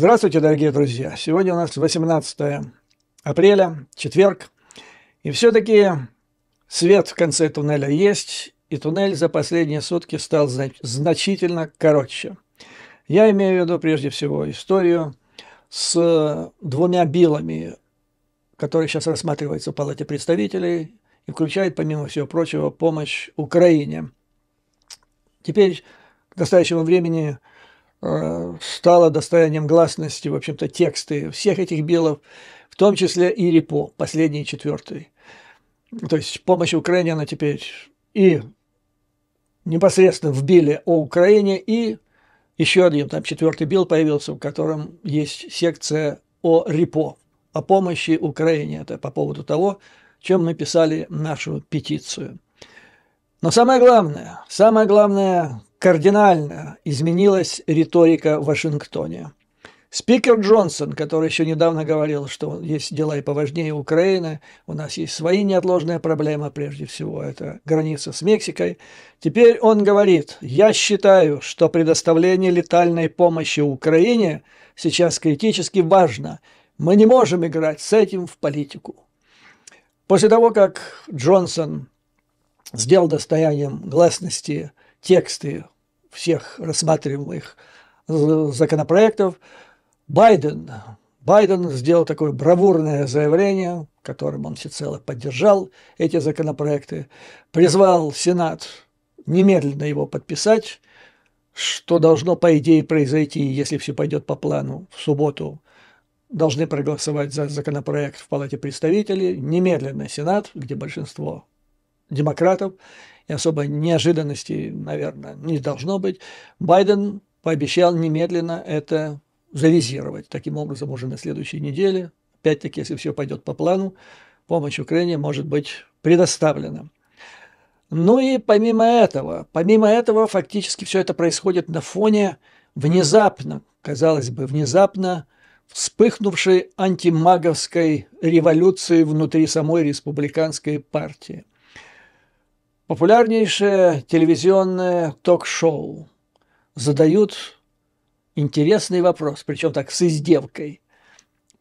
Здравствуйте, дорогие друзья! Сегодня у нас 18 апреля, четверг, и все-таки свет в конце туннеля есть, и туннель за последние сутки стал значительно короче. Я имею в виду прежде всего историю с двумя билами, которые сейчас рассматриваются в Палате представителей и включает, помимо всего прочего, помощь Украине. Теперь, к настоящему времени, Э, стало достоянием гласности, в общем-то, тексты всех этих билов, в том числе и Репо, последний, четвертый. То есть помощь Украине она теперь и непосредственно в биле о Украине, и еще один, там четвертый бил появился, в котором есть секция о Репо, о помощи Украине. Это по поводу того, чем мы писали нашу петицию. Но самое главное, самое главное кардинально изменилась риторика в Вашингтоне. Спикер Джонсон, который еще недавно говорил, что есть дела и поважнее Украины, у нас есть свои неотложные проблемы, прежде всего, это граница с Мексикой. Теперь он говорит, я считаю, что предоставление летальной помощи Украине сейчас критически важно. Мы не можем играть с этим в политику. После того, как Джонсон сделал достоянием гласности тексты всех рассматриваемых законопроектов, Байден, Байден сделал такое бравурное заявление, которым он всецело поддержал эти законопроекты, призвал Сенат немедленно его подписать, что должно, по идее, произойти, если все пойдет по плану, в субботу должны проголосовать за законопроект в Палате представителей, немедленно Сенат, где большинство демократов, и особо неожиданностей, наверное, не должно быть. Байден пообещал немедленно это завизировать. Таким образом, уже на следующей неделе, опять-таки, если все пойдет по плану, помощь Украине может быть предоставлена. Ну и помимо этого, помимо этого фактически все это происходит на фоне внезапно, казалось бы, внезапно вспыхнувшей антимаговской революции внутри самой республиканской партии – Популярнейшее телевизионное ток-шоу задают интересный вопрос, причем так с издевкой.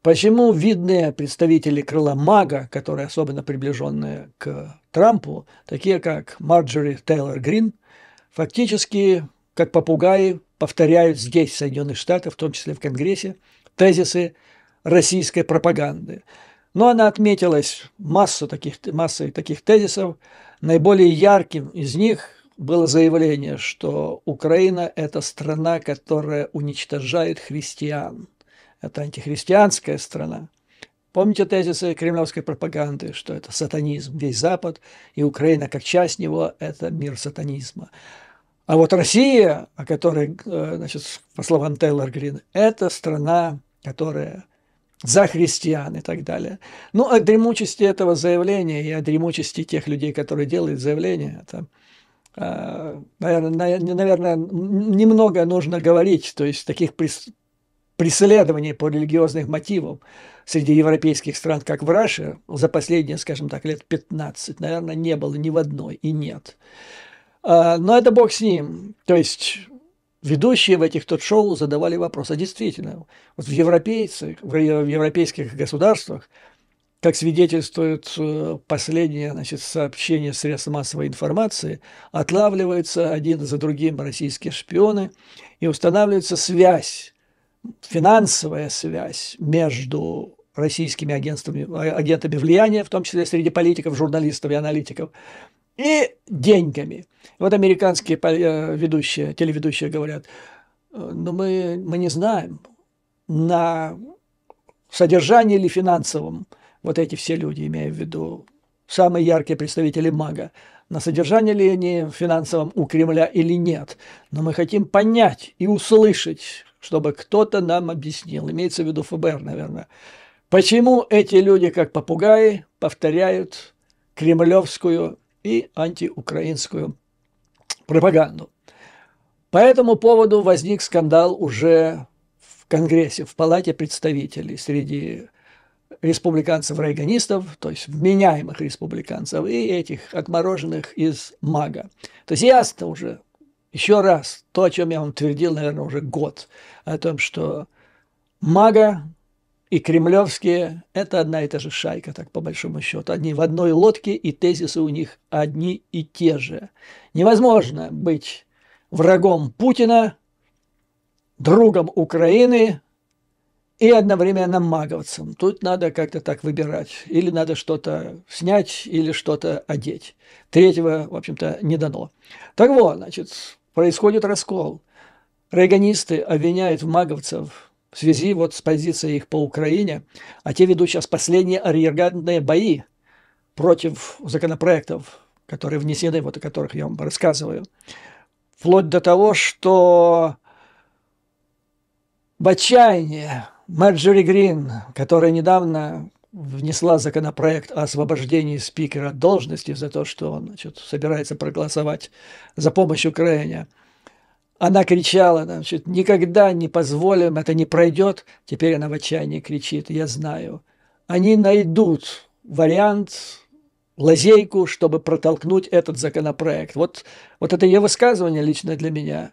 Почему видные представители крыла мага, которые особенно приближенные к Трампу, такие как Марджори Тейлор Грин, фактически как попугаи повторяют здесь, в Соединенных Штатах, в том числе в Конгрессе, тезисы российской пропаганды. Но она отметилась массу таких, массой таких тезисов, Наиболее ярким из них было заявление, что Украина – это страна, которая уничтожает христиан. Это антихристианская страна. Помните тезисы кремлевской пропаганды, что это сатанизм, весь Запад, и Украина как часть него – это мир сатанизма. А вот Россия, о которой, э, значит, по словам Тейлор Грин, это страна, которая – за христиан и так далее. Ну, о дремучести этого заявления и о дремучести тех людей, которые делают заявление, это, э, а, наверное, наверное, немного нужно говорить, то есть таких преследований по религиозным мотивам среди европейских стран, как в Раше, за последние, скажем так, лет 15, наверное, не было ни в одной и нет. А, но это бог с ним. То есть ведущие в этих тот-шоу задавали вопрос, а действительно, вот в, европейцах, в европейских государствах, как свидетельствует э, последнее значит, сообщение средств массовой информации, отлавливаются один за другим российские шпионы и устанавливается связь, финансовая связь между российскими агентствами, а, агентами влияния, в том числе среди политиков, журналистов и аналитиков, и деньгами. Вот американские э, ведущие, телеведущие говорят, «Э, но ну мы, мы не знаем, на содержании или финансовом, вот эти все люди, имея в виду самые яркие представители мага, на содержании ли они финансовом у Кремля или нет. Но мы хотим понять и услышать, чтобы кто-то нам объяснил, имеется в виду ФБР, наверное, почему эти люди, как попугаи, повторяют кремлевскую и антиукраинскую пропаганду. По этому поводу возник скандал уже в Конгрессе, в Палате представителей среди республиканцев-рейганистов, то есть вменяемых республиканцев, и этих отмороженных из МАГа. То есть ясно уже, еще раз, то, о чем я вам твердил, наверное, уже год, о том, что МАГа и кремлевские – это одна и та же шайка, так по большому счету. Одни в одной лодке, и тезисы у них одни и те же. Невозможно быть врагом Путина, другом Украины и одновременно маговцем. Тут надо как-то так выбирать. Или надо что-то снять, или что-то одеть. Третьего, в общем-то, не дано. Так вот, значит, происходит раскол. Рейганисты обвиняют маговцев – в связи вот с позицией их по Украине, а те ведут сейчас последние арьергардные бои против законопроектов, которые внесены, вот о которых я вам рассказываю. Вплоть до того, что в отчаянии Марджори Грин, которая недавно внесла законопроект о освобождении спикера от должности за то, что он значит, собирается проголосовать за помощь Украине – она кричала нам, никогда не позволим, это не пройдет. Теперь она в отчаянии кричит, я знаю. Они найдут вариант, лазейку, чтобы протолкнуть этот законопроект. Вот, вот это ее высказывание лично для меня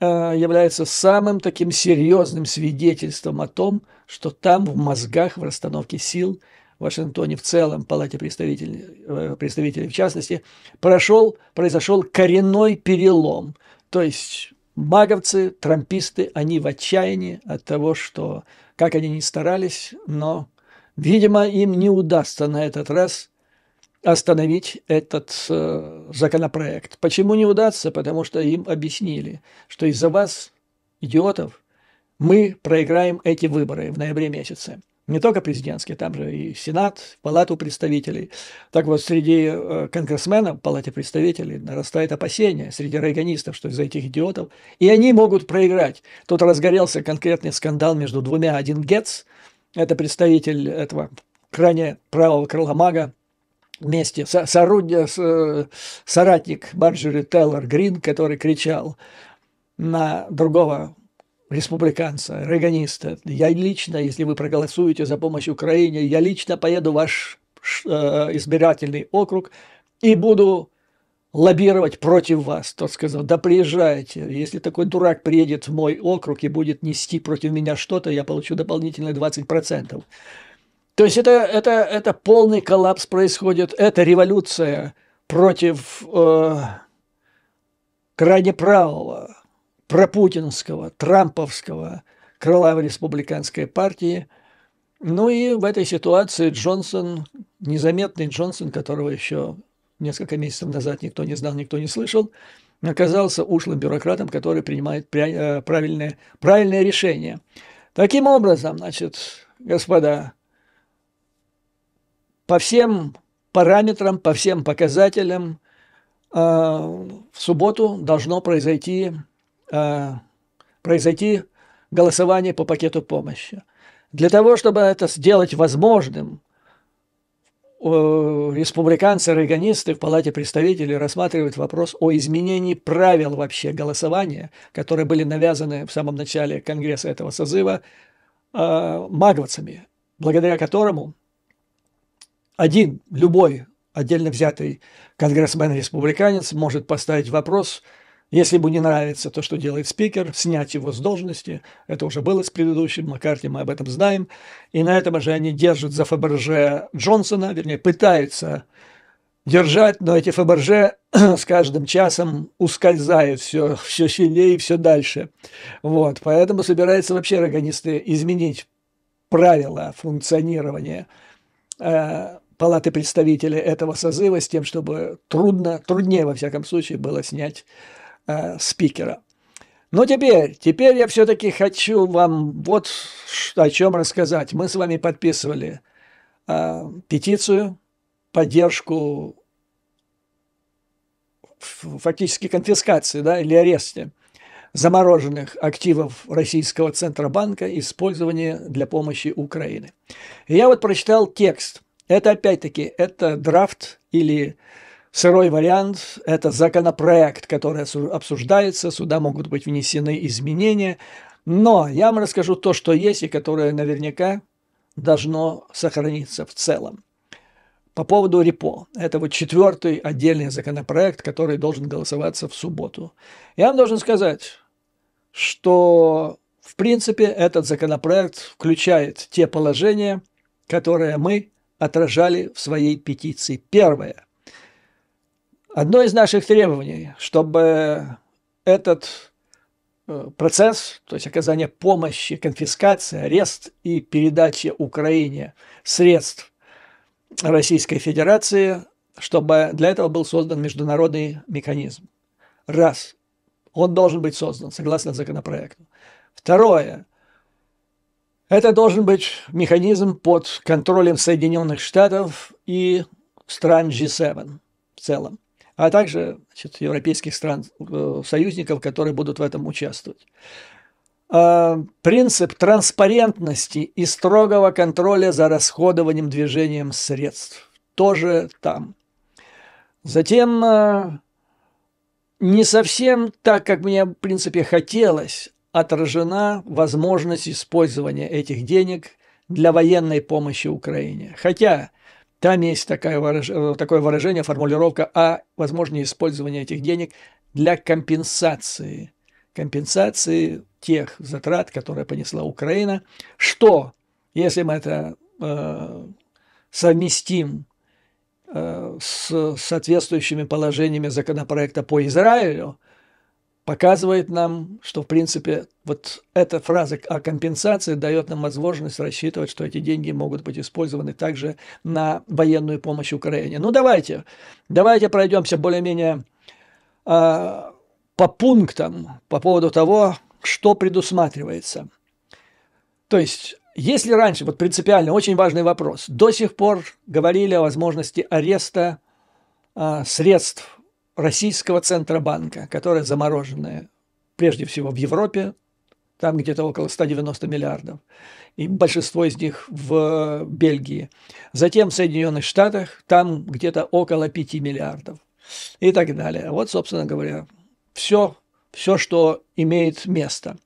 э, является самым таким серьезным свидетельством о том, что там в мозгах, в расстановке сил в Вашингтоне в целом, Палате представителей, э, представителей в частности, прошел, произошел коренной перелом – то есть маговцы, трамписты, они в отчаянии от того, что, как они ни старались, но, видимо, им не удастся на этот раз остановить этот э, законопроект. Почему не удастся? Потому что им объяснили, что из-за вас, идиотов, мы проиграем эти выборы в ноябре месяце не только президентские, там же и Сенат, Палату представителей. Так вот, среди э, конгрессменов Палате представителей нарастает опасение среди рейганистов, что из-за этих идиотов, и они могут проиграть. Тут разгорелся конкретный скандал между двумя. Один Гетц, это представитель этого крайне правого крыла мага, вместе со, соорудие, э, со, соратник Марджери Тейлор Грин, который кричал на другого республиканца, реганиста. Я лично, если вы проголосуете за помощь Украине, я лично поеду в ваш э, избирательный округ и буду лоббировать против вас. Тот сказал, да приезжайте, если такой дурак приедет в мой округ и будет нести против меня что-то, я получу дополнительные 20%. То есть это, это, это полный коллапс происходит, это революция против э, крайне правого, пропутинского, трамповского, крыла республиканской партии. Ну и в этой ситуации Джонсон, незаметный Джонсон, которого еще несколько месяцев назад никто не знал, никто не слышал, оказался ушлым бюрократом, который принимает э, правильное, правильное решение. Таким образом, значит, господа, по всем параметрам, по всем показателям э, в субботу должно произойти Э, произойти голосование по пакету помощи. Для того, чтобы это сделать возможным, республиканцы, рейганисты в Палате представителей рассматривают вопрос о изменении правил вообще голосования, которые были навязаны в самом начале Конгресса этого созыва э, благодаря которому один, любой отдельно взятый конгрессмен-республиканец может поставить вопрос – если бы не нравится то, что делает спикер, снять его с должности. Это уже было с предыдущим Маккарти, мы об этом знаем. И на этом же они держат за Фаберже Джонсона, вернее, пытаются держать, но эти Фаберже с каждым часом ускользают все, все сильнее и все дальше. Вот, поэтому собираются вообще органисты изменить правила функционирования э, Палаты представителей этого созыва с тем, чтобы трудно, труднее во всяком случае было снять э, спикера. Но теперь, теперь я все-таки хочу вам вот о чем рассказать. Мы с вами подписывали э, петицию, поддержку фактически конфискации да, или аресте замороженных активов Российского Центробанка использования для помощи Украины. И я вот прочитал текст. Это опять-таки, это драфт или Сырой вариант – это законопроект, который обсуждается, сюда могут быть внесены изменения. Но я вам расскажу то, что есть и которое наверняка должно сохраниться в целом. По поводу репо. Это вот четвертый отдельный законопроект, который должен голосоваться в субботу. Я вам должен сказать, что в принципе этот законопроект включает те положения, которые мы отражали в своей петиции. Первое – Одно из наших требований, чтобы этот э, процесс, то есть оказание помощи, конфискация, арест и передача Украине средств Российской Федерации, чтобы для этого был создан международный механизм. Раз. Он должен быть создан, согласно законопроекту. Второе. Это должен быть механизм под контролем Соединенных Штатов и стран G7 в целом а также значит, европейских стран, э, союзников, которые будут в этом участвовать. А, принцип транспарентности и строгого контроля за расходованием движением средств тоже там. Затем э, не совсем так, как мне в принципе хотелось, отражена возможность использования этих денег для военной помощи Украине. Хотя там есть такое выражение, э, такое выражение формулировка о «А, возможное использование этих денег для компенсации». Компенсации тех затрат, которые понесла Украина, что, если мы это э, совместим э, с соответствующими положениями законопроекта по Израилю – показывает нам, что, в принципе, вот эта фраза о компенсации дает нам возможность рассчитывать, что эти деньги могут быть использованы также на военную помощь Украине. Ну, давайте, давайте пройдемся более-менее э, по пунктам по поводу того, что предусматривается. То есть, если раньше, вот принципиально, очень важный вопрос, до сих пор говорили о возможности ареста э, средств российского Центробанка, которая замороженная, прежде всего в Европе, там где-то около 190 миллиардов, и большинство из них в э, Бельгии. Затем в Соединенных Штатах, там где-то около 5 миллиардов и так далее. Вот, собственно говоря, все, все, что имеет место.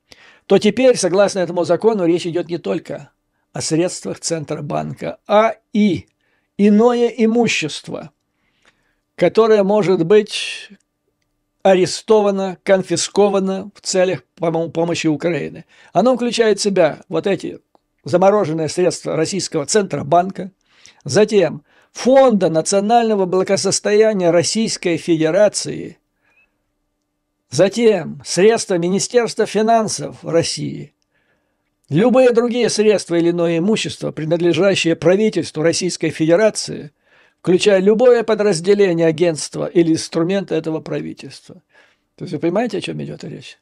То теперь, согласно этому закону, речь идет не только о средствах Центробанка, а и иное имущество – которое может быть арестовано, конфисковано в целях помощи Украины. Оно включает в себя вот эти замороженные средства российского Центробанка, затем Фонда национального благосостояния Российской Федерации, затем средства Министерства финансов России, любые другие средства или иное имущество, принадлежащие правительству Российской Федерации, включая любое подразделение агентства или инструмент этого правительства. То есть вы понимаете, о чем идет речь?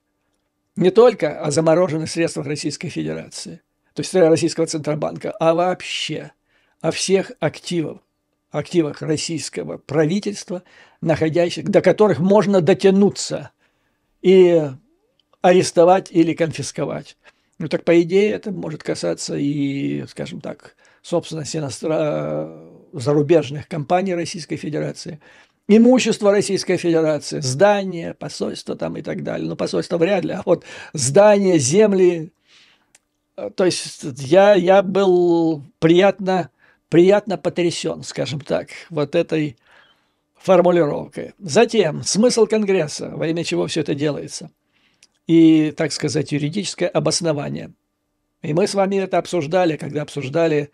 Не только о замороженных средствах Российской Федерации, то есть Российского Центробанка, а вообще о всех активах, активах российского правительства, находящих, до которых можно дотянуться и арестовать или конфисковать. Ну так, по идее, это может касаться и, скажем так, собственности иностранных зарубежных компаний Российской Федерации, имущество Российской Федерации, здания, посольство там и так далее. Ну, посольство вряд ли, а вот здание, земли. Э, то есть я, я был приятно, приятно потрясен, скажем так, вот этой формулировкой. Затем смысл Конгресса, во имя чего все это делается, и, так сказать, юридическое обоснование. И мы с вами это обсуждали, когда обсуждали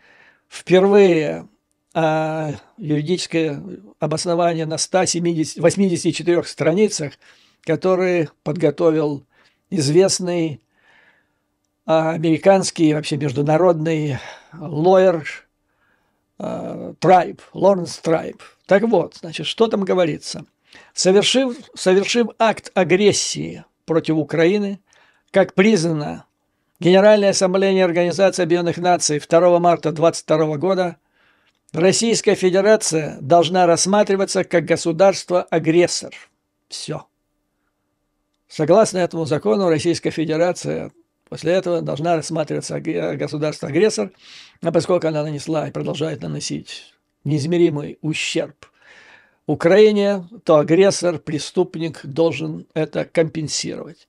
впервые а юридическое обоснование на 170, 84 страницах, которые подготовил известный а, американский, вообще международный лоер а, Трайб, Лоренс Трайб. Так вот, значит, что там говорится? Совершив, совершив акт агрессии против Украины, как признано, Генеральная Ассамблея Организации Объединенных Наций 2 марта 2022 года – Российская Федерация должна рассматриваться как государство-агрессор. Все. Согласно этому закону, Российская Федерация после этого должна рассматриваться государство-агрессор, а поскольку она нанесла и продолжает наносить неизмеримый ущерб Украине, то агрессор, преступник должен это компенсировать.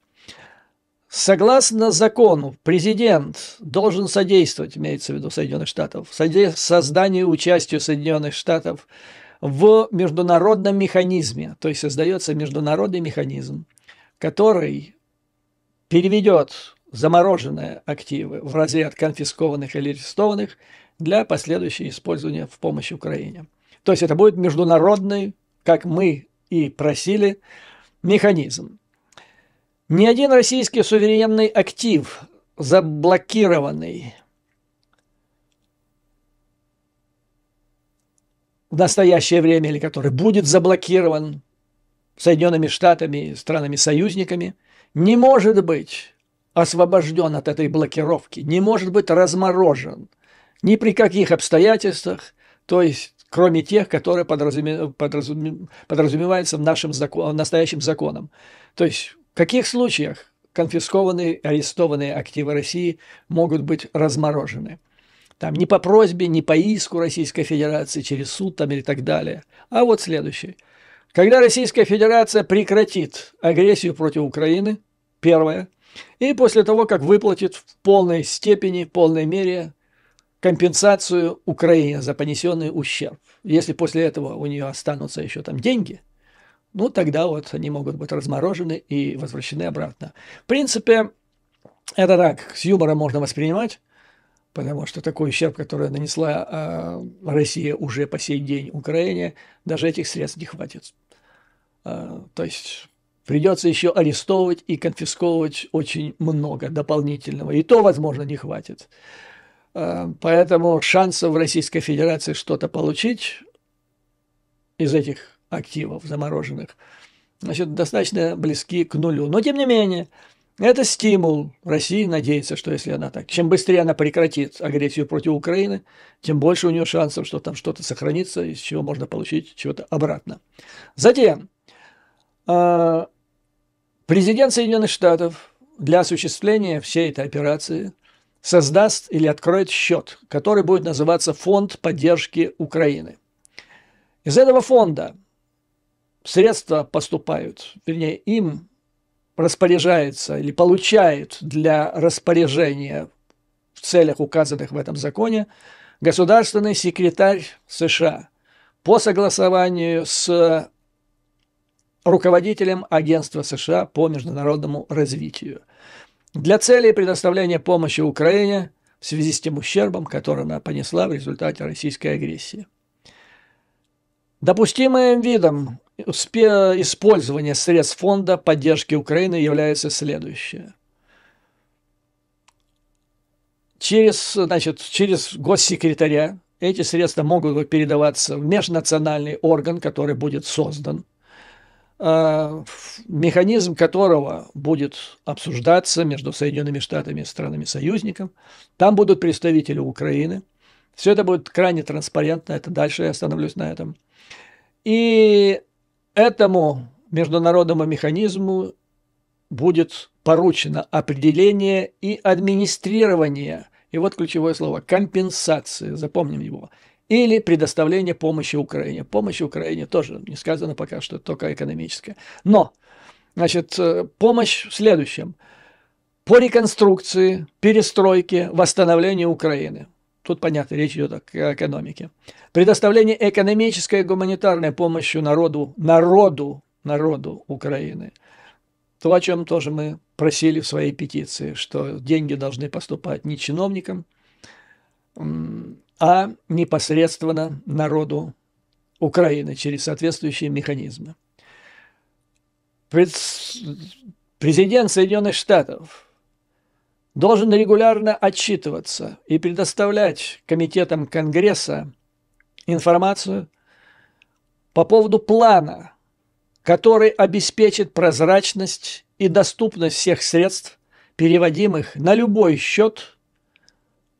Согласно закону, президент должен содействовать, имеется в виду Соединенных Штатов, созданию участию Соединенных Штатов в международном механизме, то есть создается международный механизм, который переведет замороженные активы в разряд конфискованных или арестованных для последующего использования в помощь Украине. То есть это будет международный, как мы и просили, механизм. Ни один российский суверенный актив заблокированный в настоящее время или который будет заблокирован Соединенными Штатами, странами-союзниками, не может быть освобожден от этой блокировки, не может быть разморожен ни при каких обстоятельствах, то есть кроме тех, которые подразумеваются в, нашем закон... настоящим законом. То есть в каких случаях конфискованные, арестованные активы России могут быть разморожены? Там не по просьбе, не по иску Российской Федерации через суд там или так далее. А вот следующий. Когда Российская Федерация прекратит агрессию против Украины, первое, и после того, как выплатит в полной степени, в полной мере компенсацию Украине за понесенный ущерб. Если после этого у нее останутся еще там деньги – ну тогда вот они могут быть разморожены и возвращены обратно. В принципе, это так, с юмором можно воспринимать, потому что такой ущерб, который нанесла э, Россия уже по сей день Украине, даже этих средств не хватит. Э, то есть придется еще арестовывать и конфисковывать очень много дополнительного, и то, возможно, не хватит. Э, поэтому шансов в Российской Федерации что-то получить из этих активов замороженных, значит, достаточно близки к нулю. Но, тем не менее, это стимул России надеется, что если она так, чем быстрее она прекратит агрессию против Украины, тем больше у нее шансов, что там что-то сохранится, из чего можно получить чего-то обратно. Затем, а, президент Соединенных Штатов для осуществления всей этой операции создаст или откроет счет, который будет называться Фонд поддержки Украины. Из этого фонда средства поступают, вернее, им распоряжается или получает для распоряжения в целях, указанных в этом законе, государственный секретарь США по согласованию с руководителем Агентства США по международному развитию для целей предоставления помощи Украине в связи с тем ущербом, который она понесла в результате российской агрессии. Допустимым видом использования средств фонда поддержки Украины является следующее. Через, значит, через госсекретаря эти средства могут передаваться в межнациональный орган, который будет создан, а, механизм которого будет обсуждаться между Соединенными Штатами и странами союзников. Там будут представители Украины. Все это будет крайне транспарентно, это дальше я остановлюсь на этом. И Этому международному механизму будет поручено определение и администрирование, и вот ключевое слово, компенсации, запомним его, или предоставление помощи Украине. Помощь Украине тоже не сказано пока что, только экономическая. Но, значит, э, помощь в следующем. По реконструкции, перестройке, восстановлению Украины. Тут, понятно, речь идет о экономике. Предоставление экономической и гуманитарной помощи народу, народу, народу Украины. То, о чем тоже мы просили в своей петиции, что деньги должны поступать не чиновникам, а непосредственно народу Украины через соответствующие механизмы. Президент Соединенных Штатов должен регулярно отчитываться и предоставлять комитетам Конгресса информацию по поводу плана, который обеспечит прозрачность и доступность всех средств, переводимых на любой счет,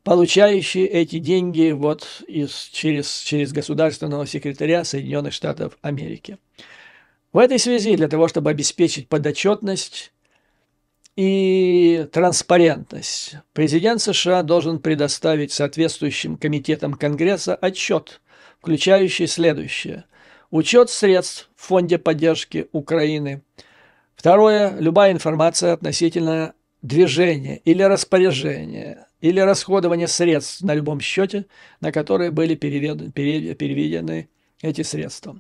получающий эти деньги вот из, через, через государственного секретаря Соединенных Штатов Америки. В этой связи для того, чтобы обеспечить подотчетность и транспарентность. Президент США должен предоставить соответствующим комитетам Конгресса отчет, включающий следующее. Учет средств в Фонде поддержки Украины. Второе. Любая информация относительно движения или распоряжения или расходования средств на любом счете, на которые были переведены, переведены эти средства.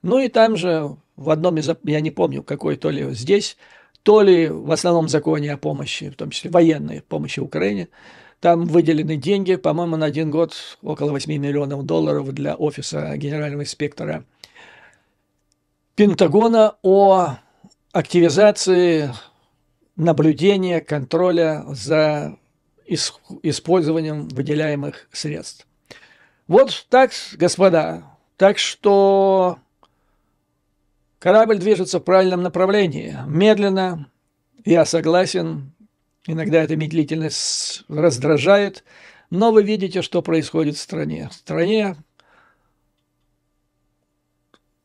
Ну и там же в одном из, я не помню, какой то ли здесь, то ли в основном законе о помощи, в том числе военной помощи Украине, там выделены деньги, по-моему, на один год около 8 миллионов долларов для офиса генерального инспектора Пентагона о активизации наблюдения, контроля за использованием выделяемых средств. Вот так, господа. Так что Корабль движется в правильном направлении. Медленно, я согласен, иногда эта медлительность раздражает, но вы видите, что происходит в стране. В стране,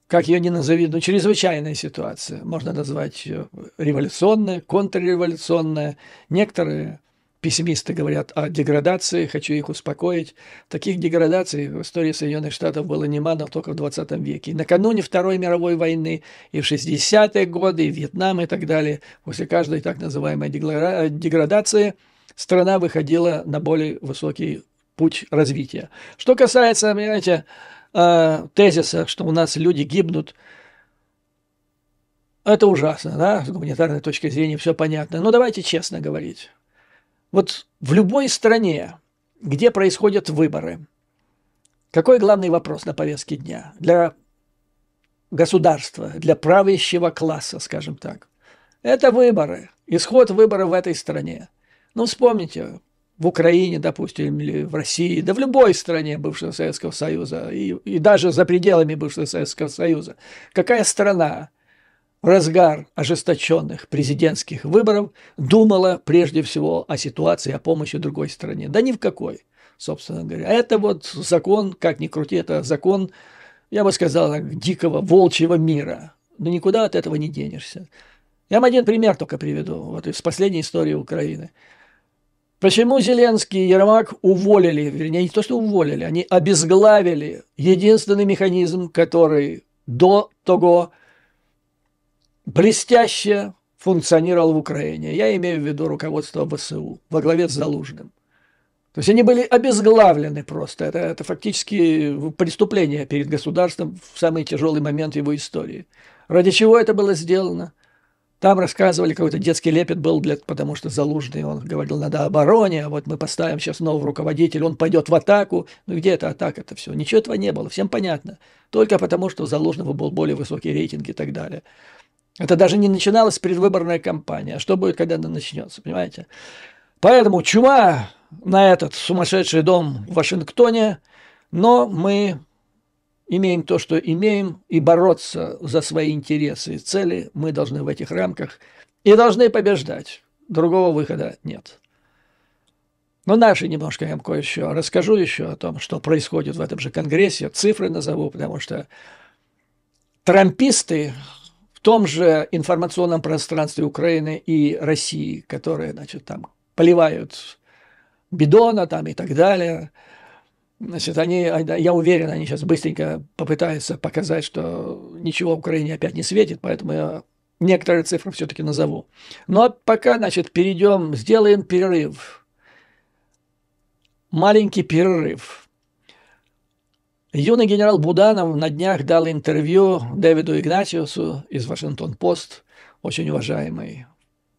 как ее ни назови, ну, чрезвычайная ситуация. Можно назвать ее э, революционная, контрреволюционная. Некоторые пессимисты говорят о деградации, хочу их успокоить. Таких деградаций в истории Соединенных Штатов было немало только в 20 веке. И накануне Второй мировой войны, и в 60-е годы, и Вьетнам, и так далее, после каждой так называемой деградации страна выходила на более высокий путь развития. Что касается, понимаете, э, тезиса, что у нас люди гибнут, это ужасно, да, с гуманитарной точки зрения все понятно. Но ну, давайте честно говорить. Вот в любой стране, где происходят выборы, какой главный вопрос на повестке дня для государства, для правящего класса, скажем так? Это выборы, исход выборов в этой стране. Ну, вспомните, в Украине, допустим, или в России, да в любой стране бывшего Советского Союза, и, и даже за пределами бывшего Советского Союза. Какая страна разгар ожесточенных президентских выборов думала прежде всего о ситуации, о помощи другой стране. Да ни в какой, собственно говоря. Это вот закон, как ни крути, это закон, я бы сказал, дикого волчьего мира. Но никуда от этого не денешься. Я вам один пример только приведу, вот из последней истории Украины. Почему Зеленский и Ермак уволили, вернее, не то, что уволили, они обезглавили единственный механизм, который до того блестяще функционировал в Украине. Я имею в виду руководство ВСУ во главе с Залужным. То есть они были обезглавлены просто. Это, это фактически преступление перед государством в самый тяжелый момент его истории. Ради чего это было сделано? Там рассказывали, какой-то детский лепет был, для, потому что Залужный, он говорил, надо обороне, а вот мы поставим сейчас нового руководителя, он пойдет в атаку. Ну где эта атака это все? Ничего этого не было, всем понятно. Только потому, что у Залужного был более высокий рейтинг и так далее. Это даже не начиналась предвыборная кампания. А что будет, когда она начнется, понимаете? Поэтому чума на этот сумасшедший дом в Вашингтоне, но мы имеем то, что имеем, и бороться за свои интересы и цели мы должны в этих рамках и должны побеждать. Другого выхода нет. Но наши немножко я вам кое-что расскажу еще о том, что происходит в этом же Конгрессе. Цифры назову, потому что трамписты том же информационном пространстве Украины и России, которые, значит, там поливают бидона там и так далее. Значит, они, я уверен, они сейчас быстренько попытаются показать, что ничего Украине опять не светит, поэтому я некоторые цифры все-таки назову. Но ну, а пока, значит, перейдем, сделаем перерыв. Маленький перерыв – Юный генерал Буданов на днях дал интервью Дэвиду Игнатиусу из «Вашингтон-Пост», очень уважаемый,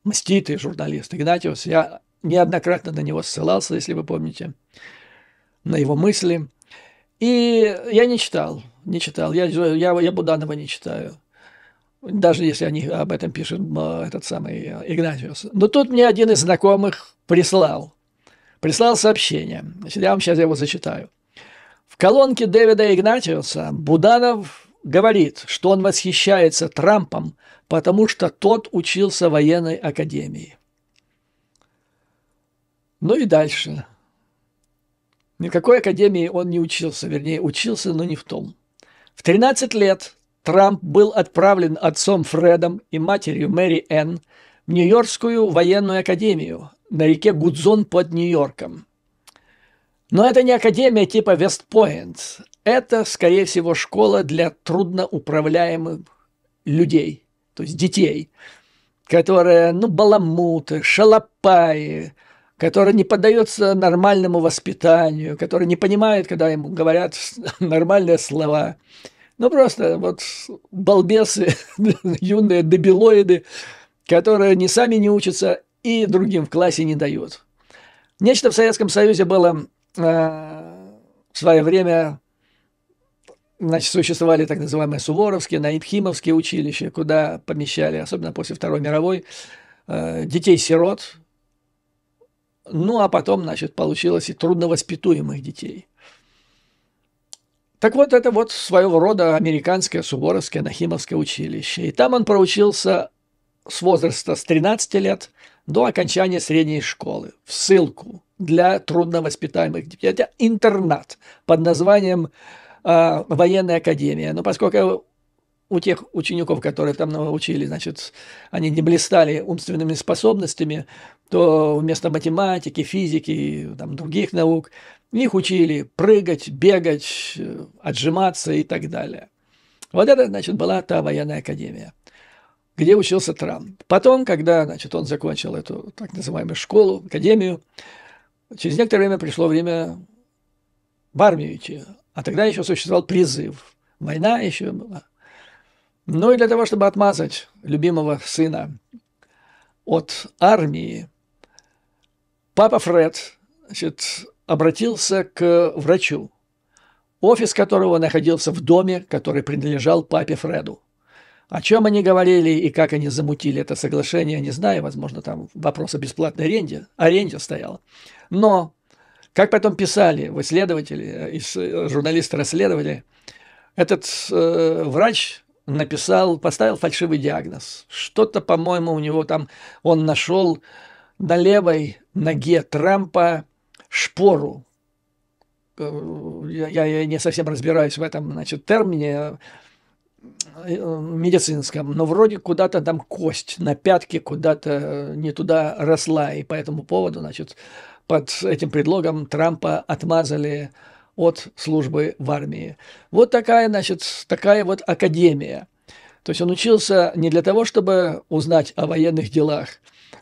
мститый журналист Игнатиус. Я неоднократно на него ссылался, если вы помните, на его мысли. И я не читал, не читал. Я, я, я Буданова не читаю даже если они об этом пишут э, этот самый э, Игнатиус. Но тут мне один из знакомых прислал, прислал сообщение. я вам сейчас его зачитаю. В колонке Дэвида Игнатиуса Буданов говорит, что он восхищается Трампом, потому что тот учился в военной академии. Ну и дальше. Никакой академии он не учился, вернее, учился, но не в том. В 13 лет Трамп был отправлен отцом Фредом и матерью Мэри Энн в Нью-Йоркскую военную академию на реке Гудзон под Нью-Йорком – но это не академия типа Вестпоинт. Это, скорее всего, школа для трудноуправляемых людей, то есть детей, которые, ну, баламуты, шалопаи, которые не поддаются нормальному воспитанию, которые не понимают, когда им говорят нормальные слова. Ну, просто вот балбесы, юные дебилоиды, которые не сами не учатся и другим в классе не дают. Нечто в Советском Союзе было в свое время значит, существовали так называемые Суворовские, Наибхимовские училища, куда помещали, особенно после Второй мировой, э, детей-сирот, ну, а потом, значит, получилось и трудновоспитуемых детей. Так вот, это вот своего рода американское Суворовское Нахимовское училище. И там он проучился с возраста с 13 лет до окончания средней школы в ссылку для трудновоспитаемых детей. Это интернат под названием э, военная академия. Но поскольку у тех учеников, которые там научили, значит, они не блистали умственными способностями, то вместо математики, физики, там, других наук, их учили прыгать, бегать, отжиматься и так далее. Вот это, значит, была та военная академия, где учился Трамп. Потом, когда, значит, он закончил эту так называемую школу, академию, Через некоторое время пришло время в армию идти, а тогда еще существовал призыв. Война еще была. Ну и для того, чтобы отмазать любимого сына от армии, папа Фред значит, обратился к врачу, офис которого находился в доме, который принадлежал папе Фреду. О чем они говорили и как они замутили это соглашение, не знаю. Возможно, там вопрос о бесплатной аренде, аренде стояла. Но, как потом писали в исследователи, э, э, журналисты расследовали, этот э, врач написал, поставил фальшивый диагноз. Что-то, по-моему, у него там, он нашел на левой ноге Трампа шпору. Э, я, я не совсем разбираюсь в этом значит, термине. Э, медицинском, но вроде куда-то там кость на пятке куда-то э, не туда росла, и по этому поводу, значит, под этим предлогом Трампа отмазали от службы в армии. Вот такая, значит, такая вот академия. То есть он учился не для того, чтобы узнать о военных делах,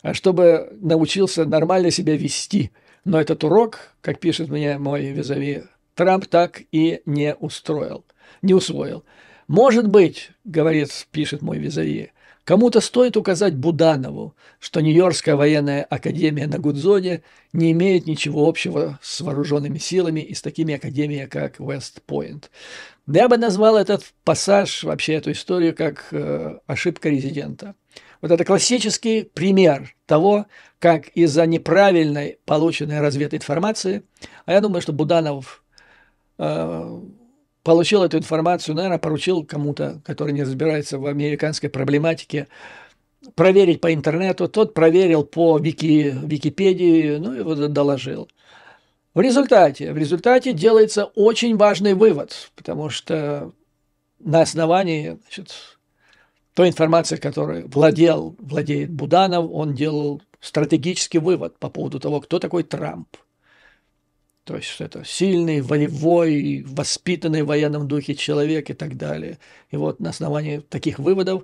а чтобы научился нормально себя вести. Но этот урок, как пишет мне мой визави, Трамп так и не устроил, не усвоил. Может быть, говорит, пишет мой визави, кому-то стоит указать Буданову, что Нью-Йоркская военная академия на Гудзоне не имеет ничего общего с вооруженными силами и с такими академиями, как Вест-Пойнт. Я бы назвал этот пассаж, вообще эту историю, как э, ошибка резидента. Вот это классический пример того, как из-за неправильной полученной развединформации, а я думаю, что Буданов э, получил эту информацию, наверное, поручил кому-то, который не разбирается в американской проблематике, проверить по интернету, тот проверил по Вики, Википедии, ну и вот доложил. В результате, в результате делается очень важный вывод, потому что на основании значит, той информации, которой владел, владеет Буданов, он делал стратегический вывод по поводу того, кто такой Трамп – то есть это сильный, волевой, воспитанный в военном духе человек и так далее. И вот на основании таких выводов,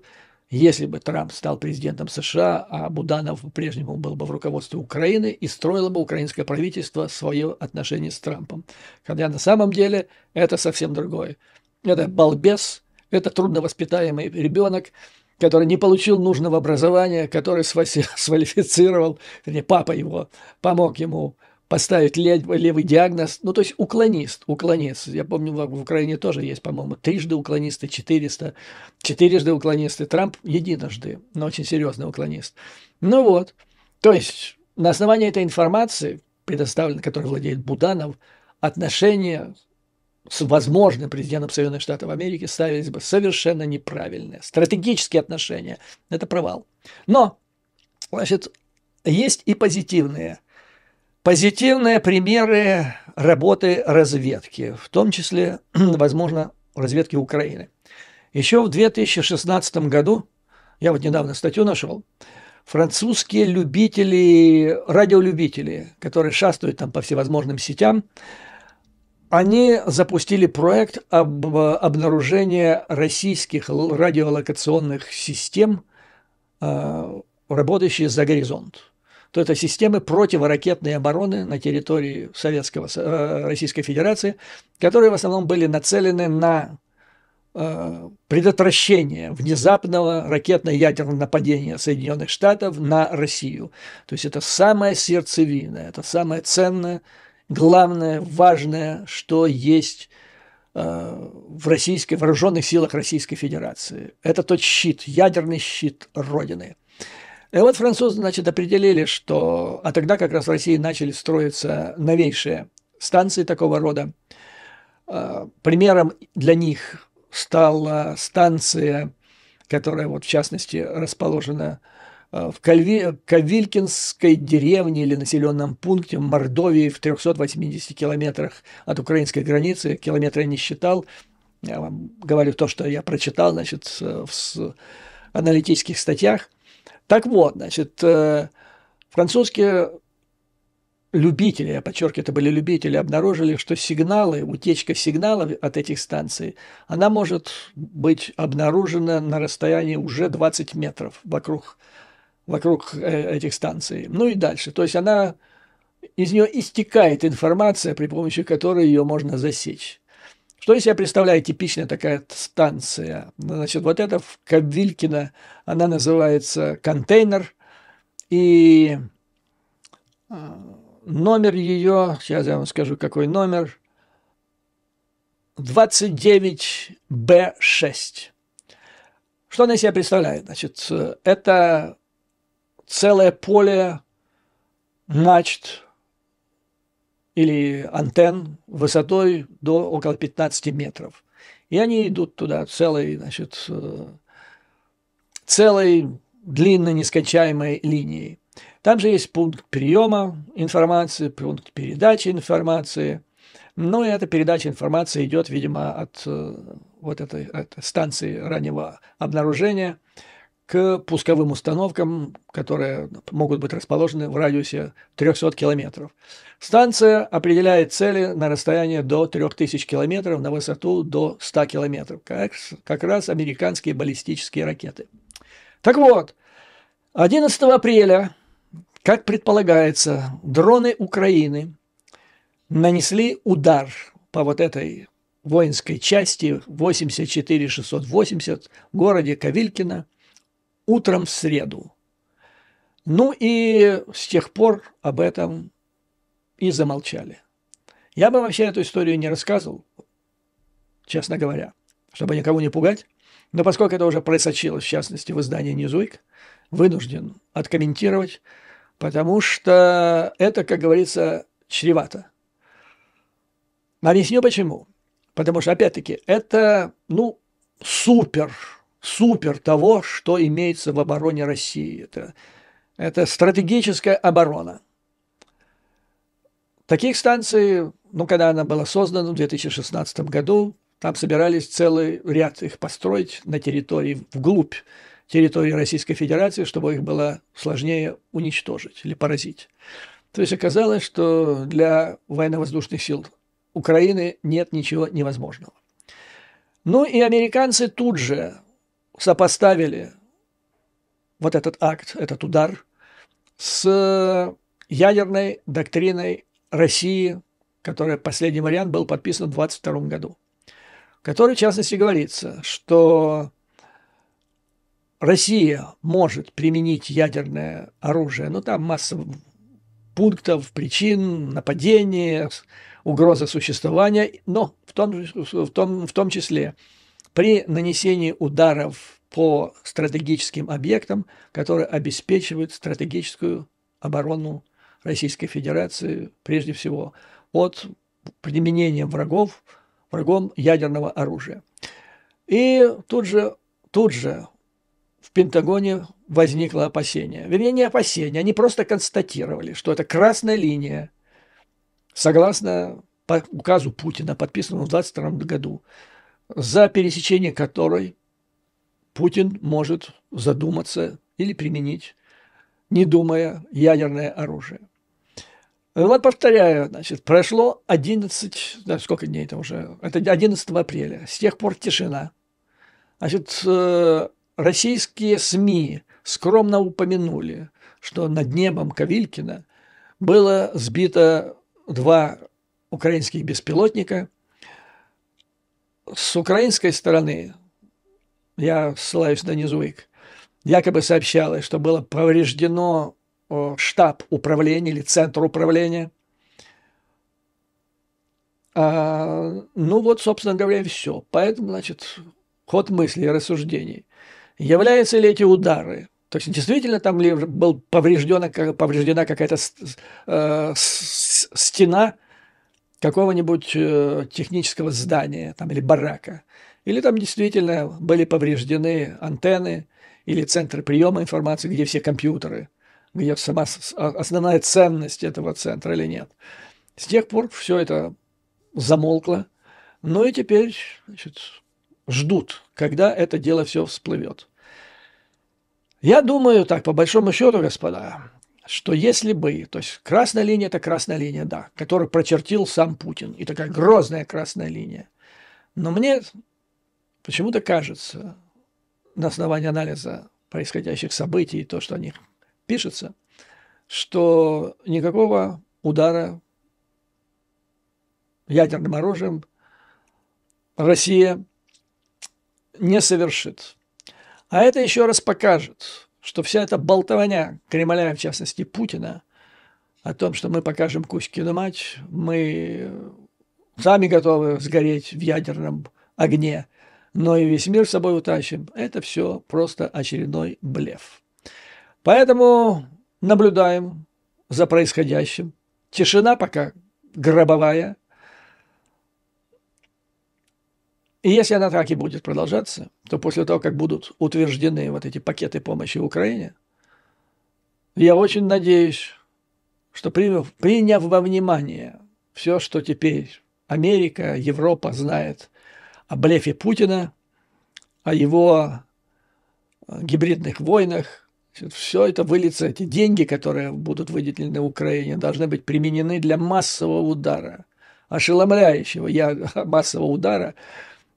если бы Трамп стал президентом США, а Буданов по-прежнему был бы в руководстве Украины и строило бы украинское правительство свое отношение с Трампом. Хотя на самом деле это совсем другое. Это балбес, это трудновоспитаемый ребенок, который не получил нужного образования, который свалифицировал, вернее, папа его помог ему поставить левый, левый диагноз. Ну, то есть уклонист, уклонец. Я помню, в Украине тоже есть, по-моему, трижды уклонисты, 400, четырежды уклонисты. Трамп единожды, но очень серьезный уклонист. Ну вот, то есть на основании этой информации, предоставленной, которой владеет Буданов, отношения с возможным президентом Соединенных Штатов Америки ставились бы совершенно неправильные. Стратегические отношения – это провал. Но, значит, есть и позитивные – Позитивные примеры работы разведки, в том числе, возможно, разведки Украины. Еще в 2016 году, я вот недавно статью нашел, французские любители, радиолюбители, которые шастают там по всевозможным сетям, они запустили проект об обнаружении российских радиолокационных систем, а, работающих за горизонт то это системы противоракетной обороны на территории Советского, э, Российской Федерации, которые в основном были нацелены на э, предотвращение внезапного ракетно-ядерного нападения Соединенных Штатов на Россию. То есть это самое сердцевинное, это самое ценное, главное, важное, что есть э, в российской, вооруженных силах Российской Федерации. Это тот щит, ядерный щит Родины. И вот французы, значит, определили, что... А тогда как раз в России начали строиться новейшие станции такого рода. А, примером для них стала станция, которая вот в частности расположена а, в Кальви... Кавилькинской деревне или населенном пункте Мордовии в 380 километрах от украинской границы. Километра я не считал. Я вам говорю то, что я прочитал значит, в аналитических статьях – так вот, значит, э, французские любители, я подчеркиваю, это были любители, обнаружили, что сигналы, утечка сигналов от этих станций, она может быть обнаружена на расстоянии уже 20 метров вокруг, вокруг э, этих станций. Ну и дальше. То есть она, из нее истекает информация, при помощи которой ее можно засечь. Что из себя представляет типичная такая станция? Значит, вот эта в Кадылькино, она называется контейнер, и а, номер ее, сейчас я вам скажу, какой номер, 29Б6. Что она из себя представляет? Значит, э, это целое поле мачт, или антенн высотой до около 15 метров. И они идут туда целой, значит, э, целой длинной нескончаемой линией. Там же есть пункт приема информации, пункт передачи информации. Ну и эта передача информации идет, видимо, от э, вот этой, этой станции раннего обнаружения – к пусковым установкам, которые могут быть расположены в радиусе 300 километров. Станция определяет цели на расстояние до 3000 километров, на высоту до 100 километров, как, как раз американские баллистические ракеты. Так вот, 11 апреля, как предполагается, дроны Украины нанесли удар по вот этой воинской части 84680 в городе Кавилькино – утром в среду. Ну и с тех пор об этом и замолчали. Я бы вообще эту историю не рассказывал, честно говоря, чтобы никого не пугать. Но поскольку это уже просочилось, в частности, в издании «Ньюзуик», вынужден откомментировать, потому что это, как говорится, чревато. Объясню почему. Потому что, опять-таки, это, ну, супер супер того, что имеется в обороне России. Это, это стратегическая оборона. Таких станций, ну, когда она была создана в 2016 году, там собирались целый ряд их построить на территории, вглубь территории Российской Федерации, чтобы их было сложнее уничтожить или поразить. То есть оказалось, что для военно-воздушных сил Украины нет ничего невозможного. Ну и американцы тут же сопоставили вот этот акт, этот удар с ядерной доктриной России, которая последний вариант был подписан в 22 году, в которой, в частности, говорится, что Россия может применить ядерное оружие, но ну, там масса пунктов, причин, нападения, угроза существования, но в том, в том, в том числе при нанесении ударов по стратегическим объектам, которые обеспечивают стратегическую оборону Российской Федерации, прежде всего, от применения врагов, врагом ядерного оружия. И тут же, тут же в Пентагоне возникло опасение. Вернее, не опасение, они просто констатировали, что это красная линия, согласно по указу Путина, подписанному в 2022 году, за пересечение которой Путин может задуматься или применить, не думая, ядерное оружие. Вот повторяю, значит, прошло 11, да, сколько дней это уже, это 11 апреля, с тех пор тишина. Значит, э, российские СМИ скромно упомянули, что над небом Кавилькина было сбито два украинских беспилотника – с украинской стороны, я ссылаюсь на Низуик, якобы сообщалось, что было повреждено штаб управления или центр управления. А, ну вот, собственно говоря, все. Поэтому, значит, ход мыслей и рассуждений. Являются ли эти удары? То есть, действительно, там ли был повреждена, повреждена какая-то э, стена, какого-нибудь э, технического здания там, или барака. Или там действительно были повреждены антенны или центры приема информации, где все компьютеры, где сама основная ценность этого центра или нет. С тех пор все это замолкло. Ну и теперь значит, ждут, когда это дело все всплывет. Я думаю, так, по большому счету, господа, что если бы, то есть красная линия – это красная линия, да, которую прочертил сам Путин, и такая грозная красная линия. Но мне почему-то кажется, на основании анализа происходящих событий и то, что о них пишется, что никакого удара ядерным оружием Россия не совершит. А это еще раз покажет, что вся эта болтовня Кремля, в частности Путина, о том, что мы покажем Кузькину мать, мы сами готовы сгореть в ядерном огне, но и весь мир с собой утащим, это все просто очередной блеф. Поэтому наблюдаем за происходящим. Тишина пока гробовая, И если она так и будет продолжаться, то после того, как будут утверждены вот эти пакеты помощи Украине, я очень надеюсь, что приняв, приняв во внимание все, что теперь Америка, Европа знает о блефе Путина, о его э, гибридных войнах, все это выльется, эти деньги, которые будут выделены Украине, должны быть применены для массового удара, ошеломляющего я, массового удара,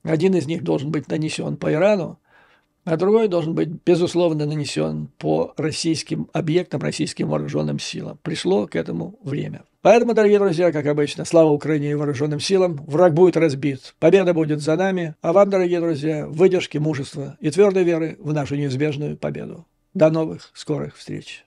один из них должен быть нанесен по Ирану, а другой должен быть, безусловно, нанесен по российским объектам, российским вооруженным силам. Пришло к этому время. Поэтому, дорогие друзья, как обычно, слава Украине и вооруженным силам, враг будет разбит, победа будет за нами, а вам, дорогие друзья, выдержки, мужества и твердой веры в нашу неизбежную победу. До новых скорых встреч!